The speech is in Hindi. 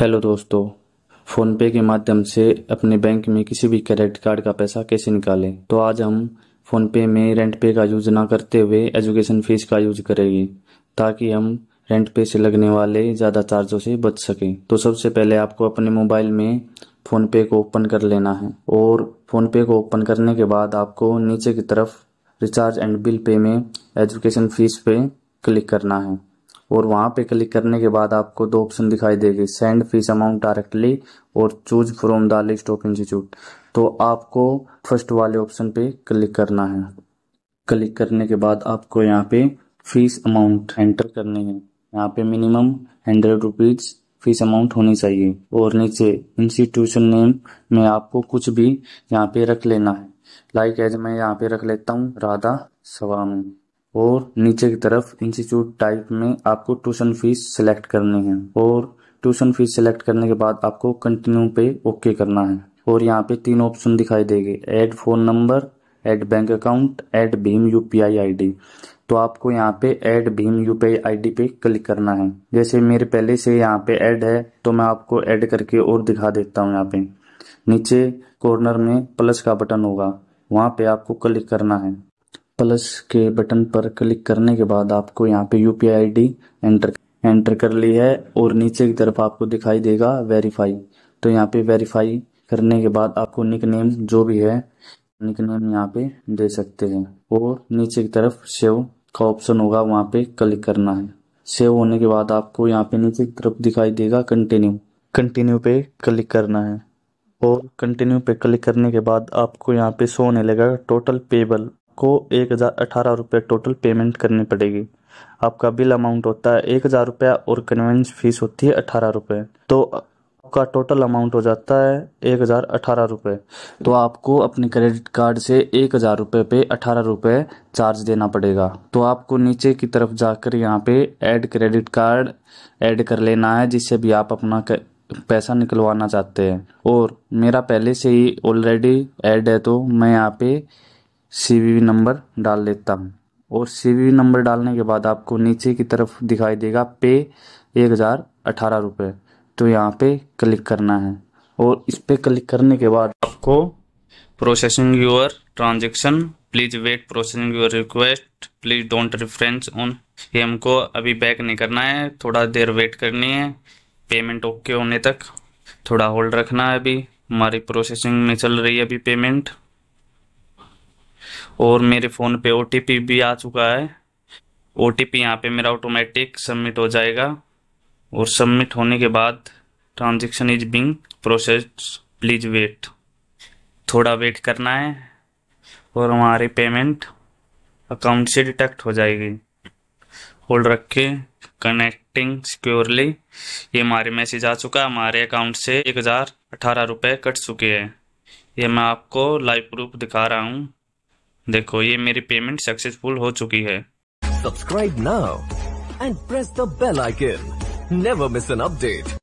हेलो दोस्तों फ़ोनपे के माध्यम से अपने बैंक में किसी भी क्रेडिट कार्ड का पैसा कैसे निकालें तो आज हम फ़ोनपे में रेंट पे का यूज़ ना करते हुए एजुकेशन फ़ीस का यूज़ करेंगे ताकि हम रेंट पे से लगने वाले ज़्यादा चार्जों से बच सकें तो सबसे पहले आपको अपने मोबाइल में फ़ोनपे को ओपन कर लेना है और फ़ोनपे को ओपन करने के बाद आपको नीचे की तरफ रिचार्ज एंड बिल पे में एजुकेशन फ़ीस पे क्लिक करना है और वहां पे क्लिक करने के बाद आपको दो ऑप्शन दिखाई देगी सेंड फीस अमाउंट डायरेक्टली और choose from the list of institute तो आपको फर्स्ट वाले ऑप्शन पे क्लिक करना है क्लिक करने के बाद आपको यहाँ पे फीस अमाउंट एंटर करनी है यहाँ पे minimum hundred rupees fees amount होनी चाहिए और नीचे इंस्टीट्यूशन नेम में आपको कुछ भी यहाँ पे रख लेना है लाइक like एज मैं यहाँ पे रख लेता हूँ राधा स्वामी और नीचे की तरफ इंस्टीट्यूट टाइप में आपको ट्यूशन फीस सिलेक्ट करनी है और ट्यूशन फीस सिलेक्ट करने के बाद आपको कंटिन्यू पे ओके करना है और यहाँ पे तीन ऑप्शन दिखाई देंगे add phone number add bank account add भीम यूपीआई आईडी तो आपको यहाँ पे ऐड भीम यूपीआई आईडी पे क्लिक करना है जैसे मेरे पहले से यहाँ पे ऐड है तो मैं आपको ऐड करके और दिखा देता हूँ यहाँ पे नीचे कॉर्नर में प्लस का बटन होगा वहाँ पे आपको क्लिक करना है प्लस के बटन पर क्लिक करने के बाद आपको यहाँ पे U P I D enter enter कर ली है और नीचे की तरफ आपको दिखाई देगा वेरीफाई तो यहाँ पे वेरीफाई करने के बाद आपको निक नेम जो भी है निक नेम यहाँ पे दे सकते हैं और नीचे की तरफ सेव का ऑप्शन होगा वहाँ पे क्लिक करना है सेव होने के बाद आपको यहाँ पे नीचे की तरफ दिखाई देगा कंटिन्यू कंटिन्यू पे क्लिक करना है और कंटिन्यू पे क्लिक करने के बाद आपको यहाँ पे शो होने लगेगा टोटल पेबल आपको एक हज़ार अठारह रुपये टोटल पेमेंट करनी पड़ेगी आपका बिल अमाउंट होता है एक हज़ार रुपया और कन्वेंस फीस होती है अठारह रुपये तो आपका टोटल अमाउंट हो जाता है एक हज़ार अठारह रुपये तो आपको अपने क्रेडिट कार्ड से एक हज़ार रुपये पे अठारह रुपये चार्ज देना पड़ेगा तो आपको नीचे की तरफ जाकर यहाँ पे ऐड क्रेडिट कार्ड ऐड कर लेना है जिससे भी आप अपना पैसा निकलवाना चाहते हैं और मेरा पहले से ही ऑलरेडी ऐड है तो मैं यहाँ पे सी नंबर डाल लेता हूँ और सी नंबर डालने के बाद आपको नीचे की तरफ दिखाई देगा पे एक हज़ार अठारह रुपये तो यहाँ पे क्लिक करना है और इस पर क्लिक करने के बाद आपको processing your transaction please wait processing your request please don't refresh on ये हमको अभी बैक नहीं करना है थोड़ा देर वेट करनी है पेमेंट ओके होने तक थोड़ा होल्ड रखना है अभी हमारी प्रोसेसिंग में चल रही है अभी पेमेंट और मेरे फ़ोन पे ओ भी आ चुका है ओ टी पी यहाँ पर मेरा ऑटोमेटिक सबमिट हो जाएगा और सबमिट होने के बाद transaction is being process please wait थोड़ा वेट करना है और हमारी पेमेंट अकाउंट से डिटेक्ट हो जाएगी होल्ड रख के कनेक्टिंग सिक्योरली ये हमारे मैसेज आ चुका है हमारे अकाउंट से एक हज़ार अठारह रुपये कट चुके हैं ये मैं आपको लाइव प्रूफ दिखा रहा हूँ देखो ये मेरी पेमेंट सक्सेसफुल हो चुकी है subscribe now and press the bell icon never miss an update